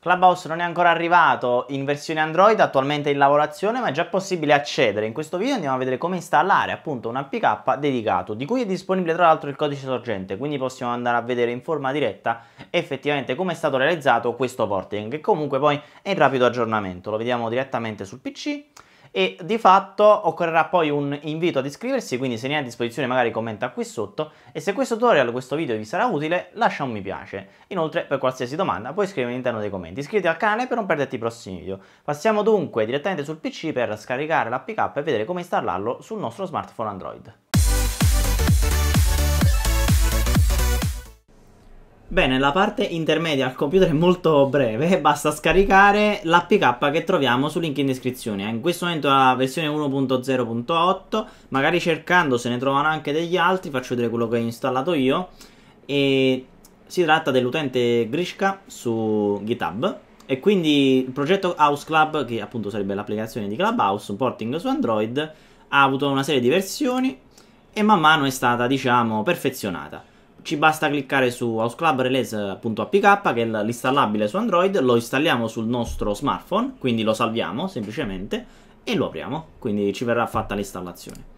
Clubhouse non è ancora arrivato in versione Android, attualmente in lavorazione, ma è già possibile accedere. In questo video andiamo a vedere come installare appunto un APK dedicato, di cui è disponibile tra l'altro il codice sorgente, quindi possiamo andare a vedere in forma diretta effettivamente come è stato realizzato questo porting, che comunque poi è in rapido aggiornamento. Lo vediamo direttamente sul PC e di fatto occorrerà poi un invito ad iscriversi, quindi se ne hai a disposizione magari commenta qui sotto e se questo tutorial, questo video vi sarà utile lascia un mi piace. Inoltre per qualsiasi domanda puoi scrivere all'interno dei commenti, iscriviti al canale per non perderti i prossimi video. Passiamo dunque direttamente sul PC per scaricare l'app e vedere come installarlo sul nostro smartphone Android. Bene, la parte intermedia al computer è molto breve, basta scaricare l'APK che troviamo sul link in descrizione. In questo momento è la versione 1.0.8, magari cercando se ne trovano anche degli altri, faccio vedere quello che ho installato io. E si tratta dell'utente Grishka su GitHub. E quindi il progetto House Club, che appunto sarebbe l'applicazione di Clubhouse, porting su Android, ha avuto una serie di versioni e man mano è stata, diciamo, perfezionata ci basta cliccare su houseclubrelease.apk che è l'installabile su Android, lo installiamo sul nostro smartphone, quindi lo salviamo semplicemente e lo apriamo, quindi ci verrà fatta l'installazione.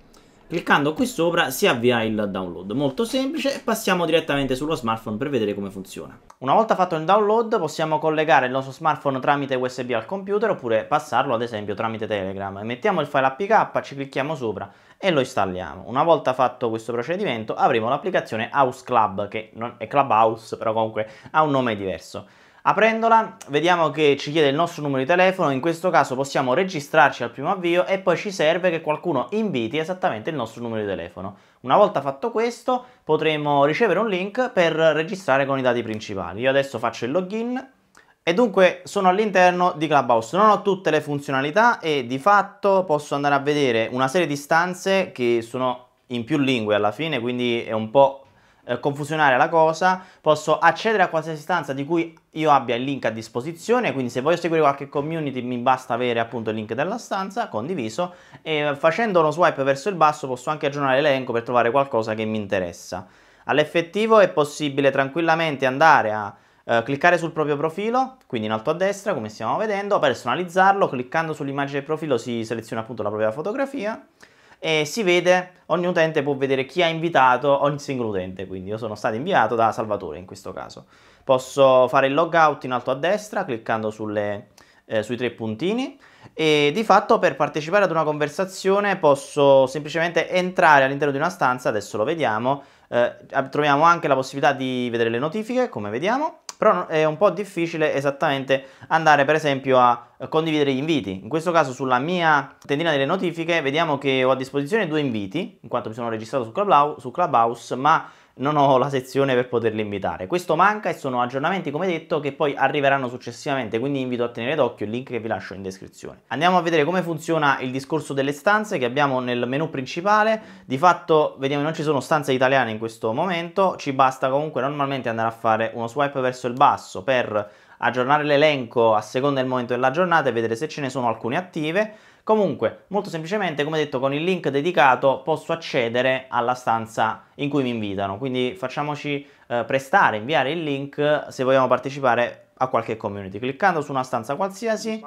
Cliccando qui sopra si avvia il download, molto semplice passiamo direttamente sullo smartphone per vedere come funziona. Una volta fatto il download possiamo collegare il nostro smartphone tramite USB al computer oppure passarlo ad esempio tramite Telegram. Mettiamo il file APK, ci clicchiamo sopra e lo installiamo. Una volta fatto questo procedimento avremo l'applicazione House Club che non è Clubhouse però comunque ha un nome diverso. Aprendola vediamo che ci chiede il nostro numero di telefono, in questo caso possiamo registrarci al primo avvio e poi ci serve che qualcuno inviti esattamente il nostro numero di telefono. Una volta fatto questo potremo ricevere un link per registrare con i dati principali. Io adesso faccio il login e dunque sono all'interno di Clubhouse, non ho tutte le funzionalità e di fatto posso andare a vedere una serie di stanze che sono in più lingue alla fine, quindi è un po' Eh, confusionare la cosa, posso accedere a qualsiasi stanza di cui io abbia il link a disposizione, quindi se voglio seguire qualche community mi basta avere appunto il link della stanza condiviso e facendo uno swipe verso il basso posso anche aggiornare l'elenco per trovare qualcosa che mi interessa. All'effettivo è possibile tranquillamente andare a eh, cliccare sul proprio profilo, quindi in alto a destra come stiamo vedendo, personalizzarlo, cliccando sull'immagine del profilo si seleziona appunto la propria fotografia e si vede, ogni utente può vedere chi ha invitato ogni singolo utente, quindi io sono stato inviato da Salvatore in questo caso. Posso fare il logout in alto a destra cliccando sulle, eh, sui tre puntini e di fatto per partecipare ad una conversazione posso semplicemente entrare all'interno di una stanza, adesso lo vediamo, eh, troviamo anche la possibilità di vedere le notifiche come vediamo però è un po' difficile esattamente andare per esempio a condividere gli inviti. In questo caso sulla mia tendina delle notifiche vediamo che ho a disposizione due inviti, in quanto mi sono registrato su Clubhouse, ma non ho la sezione per poterli invitare. Questo manca e sono aggiornamenti, come detto, che poi arriveranno successivamente, quindi invito a tenere d'occhio il link che vi lascio in descrizione. Andiamo a vedere come funziona il discorso delle stanze che abbiamo nel menu principale. Di fatto, vediamo, non ci sono stanze italiane in questo momento, ci basta comunque normalmente andare a fare uno swipe verso il basso per aggiornare l'elenco a seconda del momento della giornata e vedere se ce ne sono alcune attive Comunque, molto semplicemente, come detto, con il link dedicato posso accedere alla stanza in cui mi invitano, quindi facciamoci eh, prestare, inviare il link se vogliamo partecipare a qualche community. Cliccando su una stanza qualsiasi,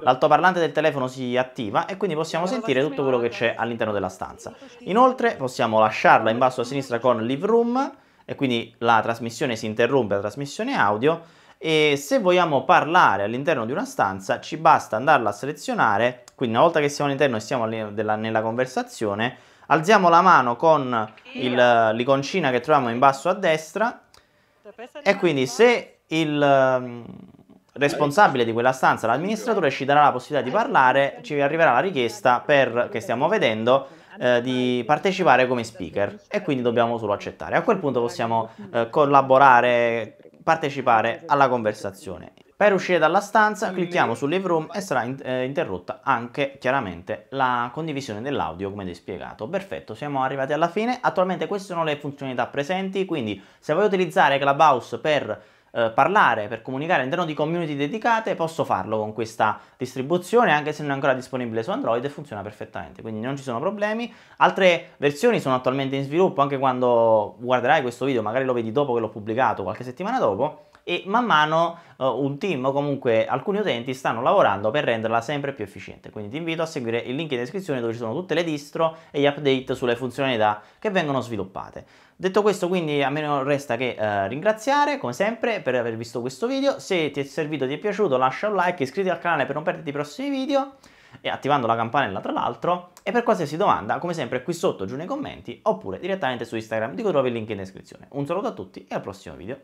l'altoparlante del telefono si attiva e quindi possiamo sentire tutto quello che c'è all'interno della stanza. Inoltre possiamo lasciarla in basso a sinistra con Live Room e quindi la trasmissione si interrompe, la trasmissione audio e se vogliamo parlare all'interno di una stanza ci basta andarla a selezionare quindi una volta che siamo all'interno e siamo della, nella conversazione, alziamo la mano con l'iconcina che troviamo in basso a destra e quindi se il um, responsabile di quella stanza, l'amministratore, ci darà la possibilità di parlare, ci arriverà la richiesta per, che stiamo vedendo eh, di partecipare come speaker e quindi dobbiamo solo accettare. A quel punto possiamo eh, collaborare, partecipare alla conversazione. Per uscire dalla stanza clicchiamo su Live Room e sarà in eh, interrotta anche chiaramente la condivisione dell'audio come vi spiegato. Perfetto, siamo arrivati alla fine. Attualmente queste sono le funzionalità presenti, quindi se vuoi utilizzare Clubhouse per eh, parlare, per comunicare all'interno di community dedicate, posso farlo con questa distribuzione, anche se non è ancora disponibile su Android e funziona perfettamente, quindi non ci sono problemi. Altre versioni sono attualmente in sviluppo, anche quando guarderai questo video, magari lo vedi dopo che l'ho pubblicato, qualche settimana dopo, e man mano uh, un team o comunque alcuni utenti stanno lavorando per renderla sempre più efficiente. Quindi ti invito a seguire il link in descrizione dove ci sono tutte le distro e gli update sulle funzionalità che vengono sviluppate. Detto questo quindi a me non resta che eh, ringraziare come sempre per aver visto questo video, se ti è servito ti è piaciuto lascia un like, iscriviti al canale per non perderti i prossimi video e attivando la campanella tra l'altro e per qualsiasi domanda come sempre qui sotto giù nei commenti oppure direttamente su Instagram di cui trovi il link in descrizione. Un saluto a tutti e al prossimo video.